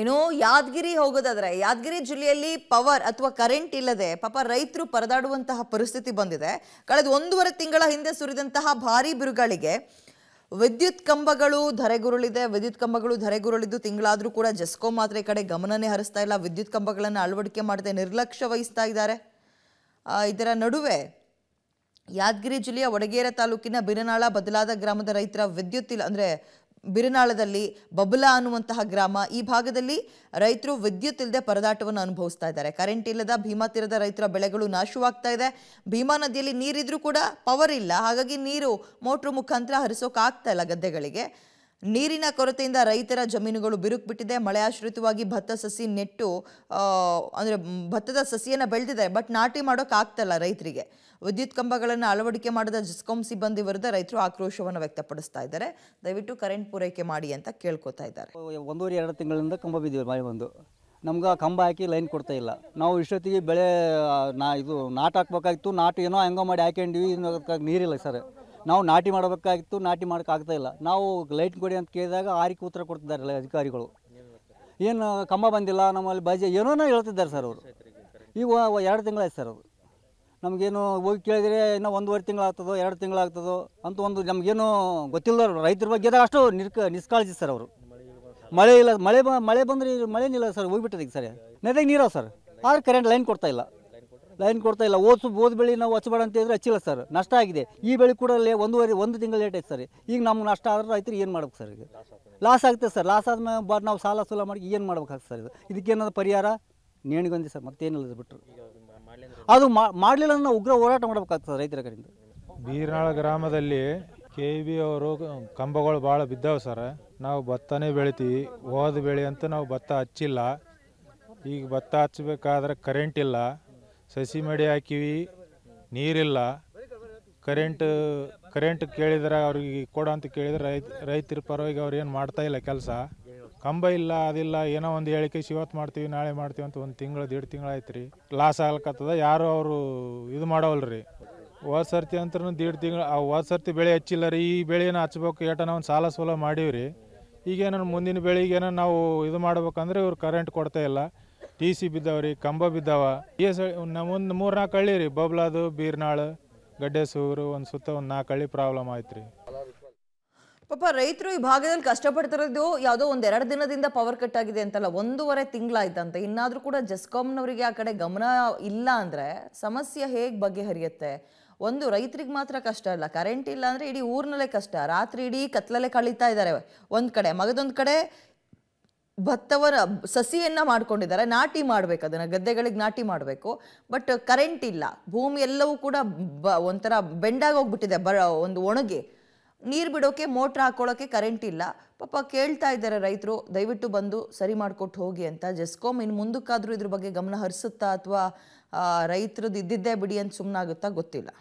ಏನೋ ಯಾದಗಿರಿ ಹೋಗೋದಾದ್ರೆ ಯಾದಗಿರಿ ಜಿಲ್ಲೆಯಲ್ಲಿ ಪವರ್ ಅಥವಾ ಕರೆಂಟ್ ಇಲ್ಲದೆ ಪಾಪ ರೈತರು ಪರದಾಡುವಂತಹ ಪರಿಸ್ಥಿತಿ ಬಂದಿದೆ ಕಳೆದ ಒಂದೂವರೆ ತಿಂಗಳ ಹಿಂದೆ ಸುರಿದಂತಹ ಭಾರೀ ಬಿರುಗಾಳಿಗೆ ವಿದ್ಯುತ್ ಕಂಬಗಳು ಧರೆಗುರುಳಿದೆ ವಿದ್ಯುತ್ ಕಂಬಗಳು ಧರೆಗುರುಳಿದ್ದು ತಿಂಗಳಾದರೂ ಕೂಡ ಜೆಸ್ಕೋ ಮಾತ್ರ ಈ ಕಡೆ ಗಮನನೇ ಹರಿಸ್ತಾ ಇಲ್ಲ ವಿದ್ಯುತ್ ಕಂಬಗಳನ್ನು ಅಳವಡಿಕೆ ಮಾಡದೆ ನಿರ್ಲಕ್ಷ್ಯ ವಹಿಸ್ತಾ ಇದ್ದಾರೆ ಇದರ ನಡುವೆ ಯಾದಗಿರಿ ಜಿಲ್ಲೆಯ ಒಡಗೇರ ತಾಲೂಕಿನ ಬಿರನಾಳ ಬದಲಾದ ಗ್ರಾಮದ ರೈತರ ವಿದ್ಯುತ್ ಇಲ್ಲ ಅಂದರೆ ಬಿರುನಾಳದಲ್ಲಿ ಬಬಲ ಅನ್ನುವಂತಹ ಗ್ರಾಮ ಈ ಭಾಗದಲ್ಲಿ ರೈತರು ವಿದ್ಯುತ್ ಇಲ್ಲದೆ ಪರದಾಟವನ್ನು ಅನುಭವಿಸ್ತಾ ಇದ್ದಾರೆ ಕರೆಂಟ್ ಇಲ್ಲದ ಭೀಮಾ ತೀರದ ರೈತರ ಬೆಳೆಗಳು ನಾಶವಾಗ್ತಾ ಇದೆ ಭೀಮಾ ನದಿಯಲ್ಲಿ ನೀರಿದ್ರೂ ಕೂಡ ಪವರ್ ಇಲ್ಲ ಹಾಗಾಗಿ ನೀರು ಮೋಟ್ರ್ ಮುಖಾಂತರ ಹರಿಸೋಕಾಗ್ತಾ ಇಲ್ಲ ಗದ್ದೆಗಳಿಗೆ ನೀರಿನ ಕೊರತೆಯಿಂದ ರೈತರ ಜಮೀನುಗಳು ಬಿರುಕು ಬಿಟ್ಟಿದೆ ಮಳೆ ಆಶ್ರಿತವಾಗಿ ಭತ್ತ ಸಸಿ ನೆಟ್ಟು ಅಂದರೆ ಭತ್ತದ ಸಸಿಯನ್ನು ಬೆಳೆದಿದೆ ಬಟ್ ನಾಟಿ ಮಾಡೋಕೆ ರೈತರಿಗೆ ವಿದ್ಯುತ್ ಕಂಬಗಳನ್ನು ಅಳವಡಿಕೆ ಮಾಡದ ಜಿಸ್ಕೋಮ್ ಸಿಬ್ಬಂದಿ ವಿರುದ್ಧ ರೈತರು ಆಕ್ರೋಶವನ್ನು ವ್ಯಕ್ತಪಡಿಸ್ತಾ ಇದ್ದಾರೆ ದಯವಿಟ್ಟು ಕರೆಂಟ್ ಪೂರೈಕೆ ಮಾಡಿ ಅಂತ ಕೇಳ್ಕೊತಾ ಇದ್ದಾರೆ ಒಂದೂವರೆ ಎರಡು ತಿಂಗಳಿಂದ ಕಂಬ ಬಿದ್ದಿವೆ ಮಳೆ ಬಂದು ನಮ್ಗೆ ಕಂಬ ಹಾಕಿ ಲೈನ್ ಕೊಡ್ತಾ ಇಲ್ಲ ನಾವು ಇಷ್ಟೊತ್ತಿಗೆ ಬೆಳೆ ನಾ ಇದು ನಾಟ್ ಹಾಕ್ಬೇಕಾಗಿತ್ತು ನಾಟು ಏನೋ ಹೆಂಗೋ ಮಾಡಿ ಹಾಕೊಂಡಿವಿ ನೀರಿಲ್ಲ ಸರ್ ನಾವು ನಾಟಿ ಮಾಡಬೇಕಾಗಿತ್ತು ನಾಟಿ ಮಾಡೋಕ್ಕಾಗ್ತಾ ಇಲ್ಲ ನಾವು ಲೈಟ್ ಕೊಡಿ ಅಂತ ಕೇಳಿದಾಗ ಆರಿಕೆ ಉತ್ತರ ಕೊಡ್ತಿದ್ದಾರೆ ಅಧಿಕಾರಿಗಳು ಏನು ಕಂಬ ಬಂದಿಲ್ಲ ನಮ್ಮಲ್ಲಿ ಬಜೆ ಏನೋನೋ ಹೇಳ್ತಿದ್ದಾರೆ ಸರ್ ಅವರು ಈಗ ಎರಡು ತಿಂಗಳಾಯ್ತು ಸರ್ ಅವರು ನಮಗೇನು ಹೋಗಿ ಕೇಳಿದರೆ ಇನ್ನೂ ಒಂದುವರೆ ತಿಂಗಳಾಗ್ತದೋ ಎರಡು ತಿಂಗಳಾಗ್ತದೋ ಅಂತ ಒಂದು ನಮಗೇನು ಗೊತ್ತಿಲ್ಲ ರೈತರ ಬಗ್ಗೆ ಅಷ್ಟು ನಿರ್ಕ ನಿಷ್ಕಾಳಜಿ ಸರ್ ಅವರು ಮಳೆ ಇಲ್ಲ ಮಳೆ ಮಳೆ ಬಂದರೆ ಮಳೆನಿಲ್ಲ ಸರ್ ಹೋಗಿಬಿಟ್ಟಿದೆ ಸರ್ ನೆದಾಗ ನೀರೋ ಸರ್ ಆದರೆ ಕರೆಂಟ್ ಲೈನ್ ಕೊಡ್ತಾಯಿಲ್ಲ ಇಲ್ಲ ಲೈನ್ ಕೊಡ್ತಾ ಇಲ್ಲ ಓದಿಸು ಓದ್ ಬೆಳೆ ನಾವು ಹಚ್ಚಬೇಡ ಅಂತ ಹೇಳಿದ್ರೆ ಹಚ್ಚಿಲ್ಲ ಸರ್ ನಷ್ಟ ಆಗಿದೆ ಈ ಬೆಳೆ ಕೂಡ ಒಂದೂವರೆ ಒಂದು ತಿಂಗಳು ಲೇಟ್ ಆಯ್ತು ಸರ್ ಈಗ ನಮ್ಗೆ ನಷ್ಟ ಆದ್ರೆ ರೈತರು ಏನು ಮಾಡ್ಬೇಕು ಸರ್ ಈಗ ಲಾಸ್ ಆಗುತ್ತೆ ಸರ್ ಲಾಸ್ ಆದ್ಮೇಲೆ ನಾವು ಸಾಲ ಸೂಲ ಮಾಡಿ ಏನು ಮಾಡ್ಬೇಕಾಗ್ತದೆ ಸರ್ ಇದು ಇದಕ್ಕೇನಾದ್ರು ಪರಿಹಾರ ನೇಣಿಗೊಂದಿ ಸರ್ ಮತ್ತೇನಿಲ್ಲ ಬಿಟ್ಟರು ಅದು ಮಾಡಲಿಲ್ಲ ಅಂದ್ರೆ ಉಗ್ರ ಹೋರಾಟ ಮಾಡ್ಬೇಕಾಗ್ತದೆ ರೈತರ ಕಡೆಯಿಂದ ಬೀರ್ನಾಳ ಗ್ರಾಮದಲ್ಲಿ ಕೆ ಬಿ ಅವರು ಕಂಬಗಳು ಭಾಳ ಬಿದ್ದಾವೆ ಸರ್ ನಾವು ಭತ್ತನೇ ಬೆಳಿತೀವಿ ಹೋದ ಬೆಳೆ ಅಂತ ನಾವು ಭತ್ತ ಹಚ್ಚಿಲ್ಲ ಈಗ ಭತ್ತ ಹಚ್ಚಬೇಕಾದ್ರೆ ಕರೆಂಟ್ ಇಲ್ಲ ಸಸಿ ಮಡಿ ಹಾಕಿವಿ ನೀರಿಲ್ಲ ಕರೆಂಟ್ ಕರೆಂಟ್ ಕೇಳಿದ್ರೆ ಅವ್ರಿಗೆ ಕೊಡು ಅಂತ ಕೇಳಿದ್ರೆ ರೈತ ರೈತರ ಪರವಾಗಿ ಅವ್ರು ಏನು ಮಾಡ್ತಾ ಇಲ್ಲ ಕೆಲಸ ಕಂಬ ಇಲ್ಲ ಅದಿಲ್ಲ ಏನೋ ಒಂದು ಹೇಳಿಕೆ ಇವತ್ತು ಮಾಡ್ತೀವಿ ನಾಳೆ ಮಾಡ್ತೀವಿ ಅಂತ ಒಂದು ತಿಂಗಳು ದೇಡ್ ತಿಂಗಳು ಆಯ್ತು ರೀ ಲಾಸ್ ಆಗ್ಲಕತ್ತದ ಯಾರು ಅವರು ಇದು ರೀ ಹೋದ ಸರ್ತಿ ಅಂತೂ ದೇಡ್ ತಿಂಗಳು ಆ ಹೋದ ಸರ್ತಿ ಬೆಳೆ ಹಚ್ಚಿಲ್ಲ ರೀ ಈ ಬೆಳೆನ ಹಚ್ಬೇಕು ಏಟನ ಒಂದು ಸಾಲ ಸೋಲ ಮಾಡೀವಿ ರೀ ಈಗೇನೋ ಮುಂದಿನ ಏನೋ ನಾವು ಇದು ಮಾಡ್ಬೇಕಂದ್ರೆ ಇವ್ರು ಕರೆಂಟ್ ಕೊಡ್ತಾ ಇಲ್ಲ ಟಿ ಸಿ ಬಿದ್ದವ್ರಿ ಕಂಬ ಬಿದ್ದಾವ ಎಸ್ ನಮ್ಮೊಂದು ಮೂರು ನಾಲ್ಕು ಹಳ್ಳಿ ರೀ ಬಬ್ಲಾದು ಬೀರ್ನಾಳು ಗಡ್ಡೆಸೂರು ಒಂದು ಸುತ್ತ ಒಂದು ನಾಲ್ಕು ಹಳ್ಳಿ ಪ್ರಾಬ್ಲಮ್ ಆಯ್ತು ರೀ ಪಾಪ ರೈತರು ಈ ಭಾಗದಲ್ಲಿ ಕಷ್ಟಪಡ್ತಿರೋದು ಯಾವುದೋ ಒಂದು ಎರಡು ದಿನದಿಂದ ಪವರ್ ಕಟ್ ಆಗಿದೆ ಅಂತಲ್ಲ ಒಂದೂವರೆ ತಿಂಗಳಾಯ್ತಂತೆ ಇನ್ನಾದರೂ ಕೂಡ ಜಸ್ಕಾಮ್ನವರಿಗೆ ಆ ಕಡೆ ಗಮನ ಇಲ್ಲ ಅಂದರೆ ಸಮಸ್ಯೆ ಹೇಗೆ ಬಗೆಹರಿಯುತ್ತೆ ಒಂದು ರೈತರಿಗೆ ಮಾತ್ರ ಕಷ್ಟ ಅಲ್ಲ ಕರೆಂಟ್ ಇಲ್ಲ ಅಂದರೆ ಇಡೀ ಊರಿನಲ್ಲೇ ಕಷ್ಟ ರಾತ್ರಿ ಇಡೀ ಕತ್ಲಲ್ಲೇ ಕಳೀತಾ ಇದ್ದಾರೆ ಒಂದು ಕಡೆ ಮಗದೊಂದು ಕಡೆ ಭತ್ತವರ ಸಸಿಯನ್ನು ಮಾಡ್ಕೊಂಡಿದ್ದಾರೆ ನಾಟಿ ಮಾಡಬೇಕು ಅದನ್ನು ಗದ್ದೆಗಳಿಗೆ ನಾಟಿ ಮಾಡಬೇಕು ಬಟ್ ಕರೆಂಟ್ ಇಲ್ಲ ಭೂಮಿ ಎಲ್ಲವೂ ಕೂಡ ಬ ಒಂಥರ ಬೆಂಡಾಗಿ ಹೋಗ್ಬಿಟ್ಟಿದೆ ಬ ಒಂದು ಒಣಗಿ ನೀರು ಬಿಡೋಕೆ ಮೋಟ್ರ್ ಹಾಕೊಳ್ಳೋಕ್ಕೆ ಕರೆಂಟ್ ಇಲ್ಲ ಪಾಪ ಕೇಳ್ತಾ ಇದ್ದಾರೆ ರೈತರು ದಯವಿಟ್ಟು ಬಂದು ಸರಿ ಮಾಡಿಕೊಟ್ಟು ಹೋಗಿ ಅಂತ ಜೆಸ್ಕಾಮ್ ಇನ್ನು ಮುಂದಕ್ಕಾದರೂ ಇದ್ರ ಬಗ್ಗೆ ಗಮನ ಹರಿಸುತ್ತಾ ಅಥವಾ ರೈತರದ್ದು ಇದ್ದಿದ್ದೇ ಬಿಡಿ ಅಂತ ಸುಮ್ಮನಾಗುತ್ತಾ ಗೊತ್ತಿಲ್ಲ